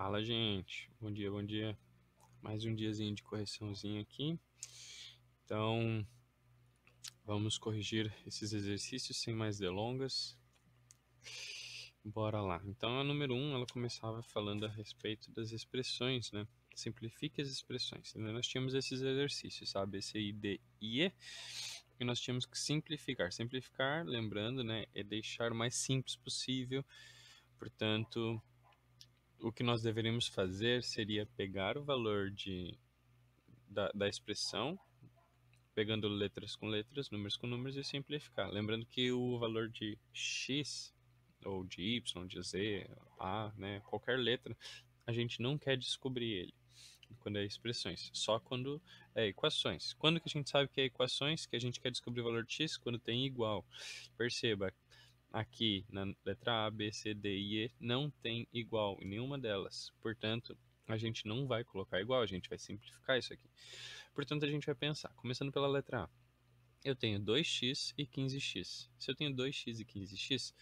Fala, gente. Bom dia, bom dia. Mais um diazinho de correçãozinho aqui. Então, vamos corrigir esses exercícios sem mais delongas. Bora lá. Então, a número 1, um, ela começava falando a respeito das expressões, né? Simplifique as expressões. então Nós tínhamos esses exercícios, sabe? Esse E. E nós tínhamos que simplificar. Simplificar, lembrando, né? É deixar o mais simples possível. Portanto, o que nós deveríamos fazer seria pegar o valor de, da, da expressão, pegando letras com letras, números com números e simplificar. Lembrando que o valor de x ou de y, de z, a, né, qualquer letra, a gente não quer descobrir ele quando é expressões, só quando é equações. Quando que a gente sabe que é equações, que a gente quer descobrir o valor de x quando tem igual. Perceba, aqui na letra A, B, C, D e E não tem igual em nenhuma delas. Portanto, a gente não vai colocar igual, a gente vai simplificar isso aqui. Portanto, a gente vai pensar, começando pela letra A. Eu tenho 2x e 15x. Se eu tenho 2x e 15x,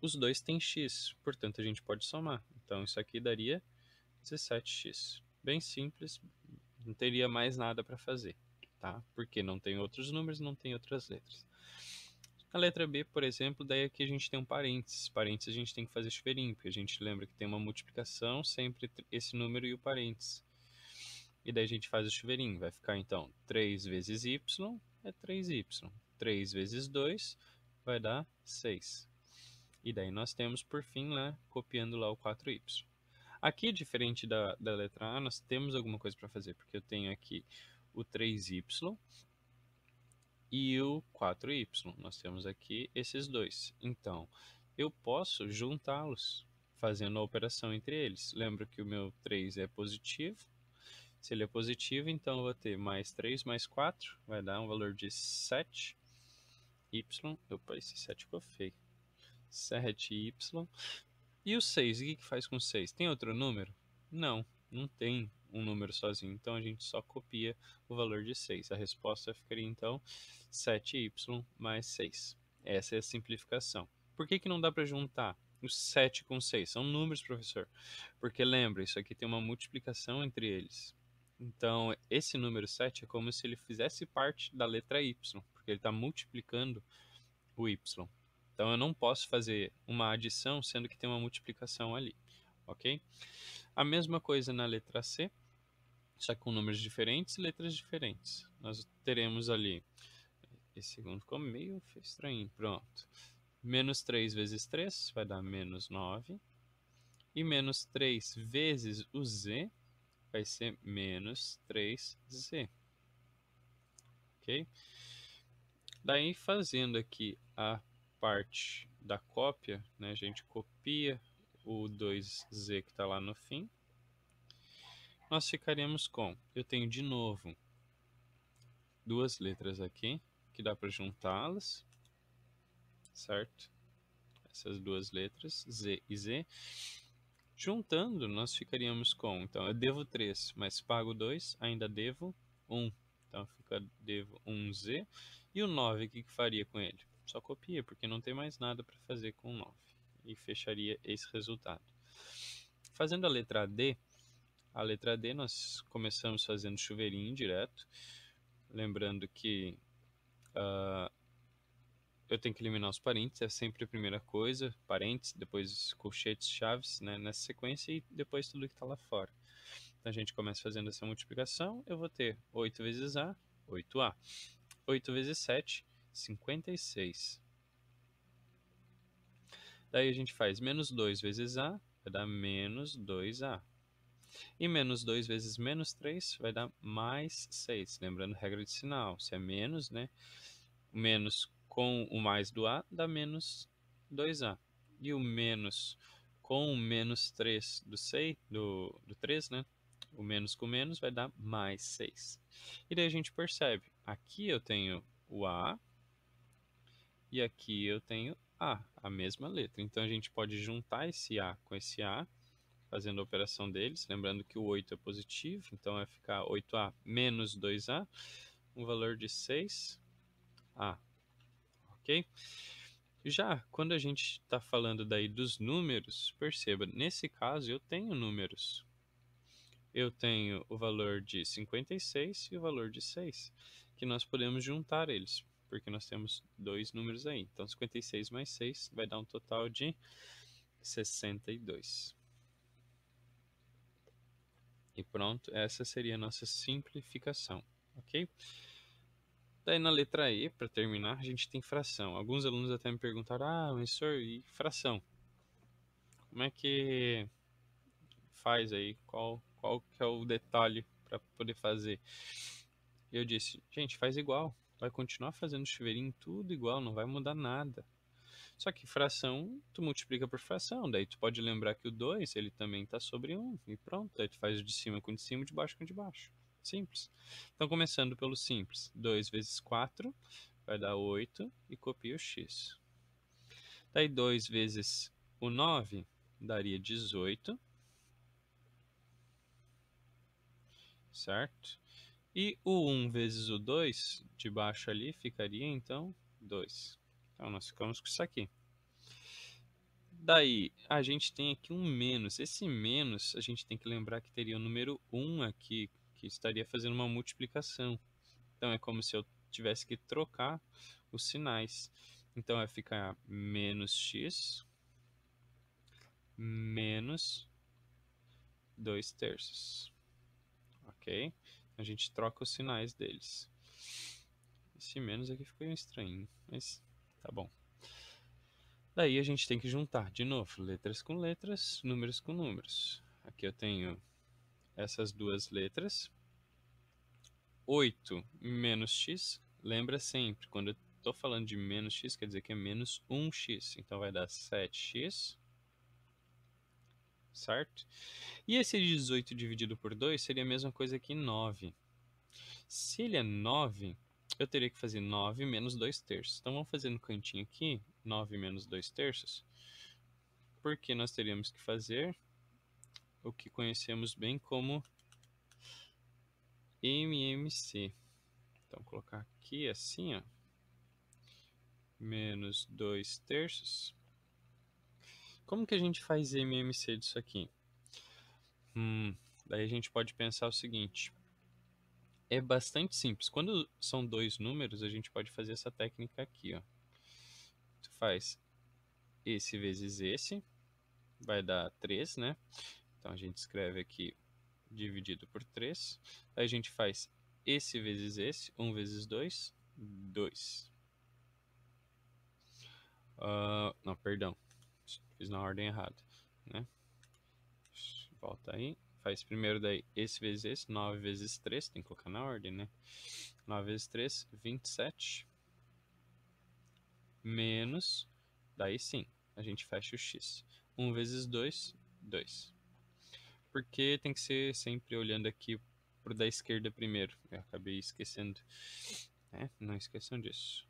os dois têm x, portanto a gente pode somar. Então isso aqui daria 17x. Bem simples, não teria mais nada para fazer, tá? Porque não tem outros números, não tem outras letras. A letra B, por exemplo, daí aqui a gente tem um parênteses. Parênteses a gente tem que fazer chuveirinho, porque a gente lembra que tem uma multiplicação, sempre esse número e o parênteses. E daí a gente faz o chuveirinho. Vai ficar então 3 vezes y é 3y. 3 vezes 2 vai dar 6. E daí nós temos, por fim, lá copiando lá o 4y. Aqui, diferente da, da letra A, nós temos alguma coisa para fazer, porque eu tenho aqui o 3y e o 4y. Nós temos aqui esses dois. Então, eu posso juntá-los fazendo a operação entre eles. Lembro que o meu 3 é positivo. Se ele é positivo, então eu vou ter mais 3 mais 4, vai dar um valor de 7. Y, opa, esse 7 ficou feio. 7y. E o 6, o que, que faz com 6? Tem outro número? Não, não tem um número sozinho, então a gente só copia o valor de 6. A resposta ficaria então 7y mais 6. Essa é a simplificação. Por que, que não dá para juntar os 7 com 6? São números, professor. Porque lembra, isso aqui tem uma multiplicação entre eles. Então, esse número 7 é como se ele fizesse parte da letra y, porque ele está multiplicando o y. Então, eu não posso fazer uma adição sendo que tem uma multiplicação ali, ok? A mesma coisa na letra C só que com números diferentes e letras diferentes. Nós teremos ali. Esse segundo ficou meio estranho. Pronto. Menos 3 vezes 3 vai dar menos 9. E menos 3 vezes o z vai ser menos 3z. Ok? Daí, fazendo aqui a parte da cópia, né, a gente copia o 2z que está lá no fim nós ficaríamos com, eu tenho de novo duas letras aqui, que dá para juntá-las, certo? Essas duas letras, Z e Z. Juntando, nós ficaríamos com, então, eu devo 3, mas pago 2, ainda devo 1. Então, fica devo 1Z. E o 9, o que, que faria com ele? Só copia, porque não tem mais nada para fazer com o 9. E fecharia esse resultado. Fazendo a letra D, a letra D nós começamos fazendo chuveirinho direto. Lembrando que uh, eu tenho que eliminar os parentes, é sempre a primeira coisa, parentes, depois colchetes, chaves, né, nessa sequência, e depois tudo que está lá fora. Então a gente começa fazendo essa multiplicação, eu vou ter 8 vezes A, 8A. 8 vezes 7, 56. Daí a gente faz menos 2 vezes A, vai dar menos 2A. E menos 2 vezes menos 3 vai dar mais 6. Lembrando a regra de sinal. Se é menos, né? Menos com o mais do A dá menos 2A. E o menos com o menos 3 do, 6, do, do 3, né? O menos com menos vai dar mais 6. E daí a gente percebe, aqui eu tenho o A e aqui eu tenho A, a mesma letra. Então a gente pode juntar esse A com esse A fazendo a operação deles. Lembrando que o 8 é positivo, então vai ficar 8A menos 2A, um valor de 6A. Ok? Já quando a gente está falando daí dos números, perceba, nesse caso eu tenho números. Eu tenho o valor de 56 e o valor de 6, que nós podemos juntar eles, porque nós temos dois números aí. Então 56 mais 6 vai dar um total de 62. E pronto, essa seria a nossa simplificação, ok? Daí na letra E, para terminar, a gente tem fração. Alguns alunos até me perguntaram, ah, professor senhor, e fração? Como é que faz aí? Qual, qual que é o detalhe para poder fazer? Eu disse, gente, faz igual. Vai continuar fazendo chuveirinho tudo igual, não vai mudar nada. Só que fração, tu multiplica por fração, daí tu pode lembrar que o 2, ele também está sobre 1, um, e pronto, daí tu faz o de cima com o de cima, o de baixo com o de baixo. Simples. Então, começando pelo simples, 2 vezes 4 vai dar 8 e copia o x. Daí 2 vezes o 9 daria 18, certo? E o 1 vezes o 2, de baixo ali, ficaria então 2. Então nós ficamos com isso aqui. Daí, a gente tem aqui um menos. Esse menos, a gente tem que lembrar que teria o número 1 aqui, que estaria fazendo uma multiplicação. Então, é como se eu tivesse que trocar os sinais. Então, vai ficar menos x menos 2 terços. Ok? A gente troca os sinais deles. Esse menos aqui ficou estranho, mas Tá bom. Daí a gente tem que juntar de novo letras com letras, números com números. Aqui eu tenho essas duas letras. 8 menos x, lembra sempre, quando eu estou falando de menos x, quer dizer que é menos 1x. Então vai dar 7x, certo? E esse 18 dividido por 2 seria a mesma coisa que 9. Se ele é 9, eu teria que fazer 9 menos 2 terços. Então, vamos fazer no cantinho aqui, 9 menos 2 terços, porque nós teríamos que fazer o que conhecemos bem como MMC. Então, colocar aqui assim, ó, menos 2 terços. Como que a gente faz MMC disso aqui? Hum, daí a gente pode pensar o seguinte, é bastante simples. Quando são dois números, a gente pode fazer essa técnica aqui, ó. Tu faz esse vezes esse, vai dar 3, né? Então a gente escreve aqui dividido por 3. Aí a gente faz esse vezes esse, 1 vezes 2, 2. Uh, não, perdão, fiz na ordem errada, né? Volta aí, Faz primeiro daí esse vezes esse, 9 vezes 3, tem que colocar na ordem, né? 9 vezes 3, 27. Menos, daí sim, a gente fecha o x. 1 vezes 2, 2. Porque tem que ser sempre olhando aqui pro da esquerda primeiro. Eu acabei esquecendo. É, não esqueçam disso.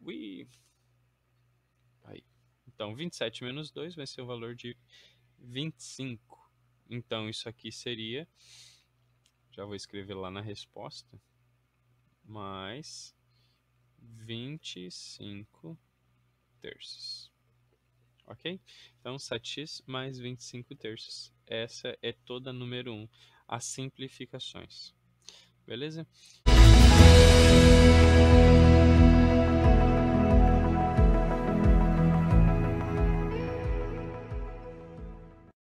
Ui! Aí. Então, 27 menos 2 vai ser o valor de 25. Então, isso aqui seria. Já vou escrever lá na resposta. Mais 25 terços. Ok? Então, 7x mais 25 terços. Essa é toda a número 1. As simplificações. Beleza?